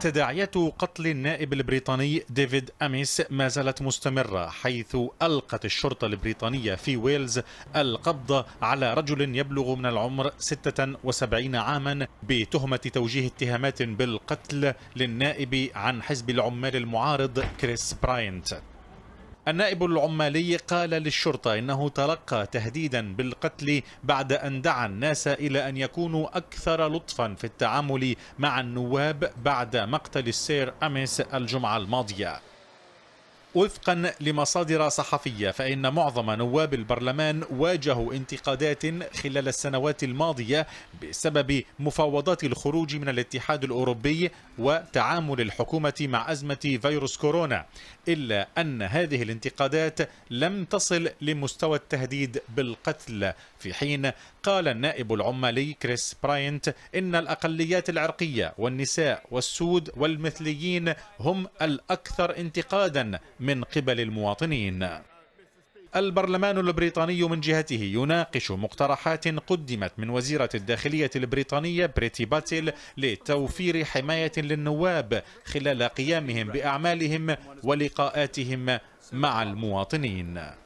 تداعيات قتل النائب البريطاني ديفيد أميس ما زالت مستمرة حيث ألقت الشرطة البريطانية في ويلز القبض على رجل يبلغ من العمر 76 عاما بتهمة توجيه اتهامات بالقتل للنائب عن حزب العمال المعارض كريس براينت النائب العمالي قال للشرطة إنه تلقى تهديدا بالقتل بعد أن دعا الناس إلى أن يكونوا أكثر لطفا في التعامل مع النواب بعد مقتل السير أمس الجمعة الماضية وفقا لمصادر صحفية فإن معظم نواب البرلمان واجهوا انتقادات خلال السنوات الماضية بسبب مفاوضات الخروج من الاتحاد الأوروبي وتعامل الحكومة مع أزمة فيروس كورونا إلا أن هذه الانتقادات لم تصل لمستوى التهديد بالقتل في حين قال النائب العمالي كريس براينت إن الأقليات العرقية والنساء والسود والمثليين هم الأكثر انتقادا من قبل المواطنين البرلمان البريطاني من جهته يناقش مقترحات قدمت من وزيرة الداخلية البريطانية بريتي باتيل لتوفير حماية للنواب خلال قيامهم بأعمالهم ولقاءاتهم مع المواطنين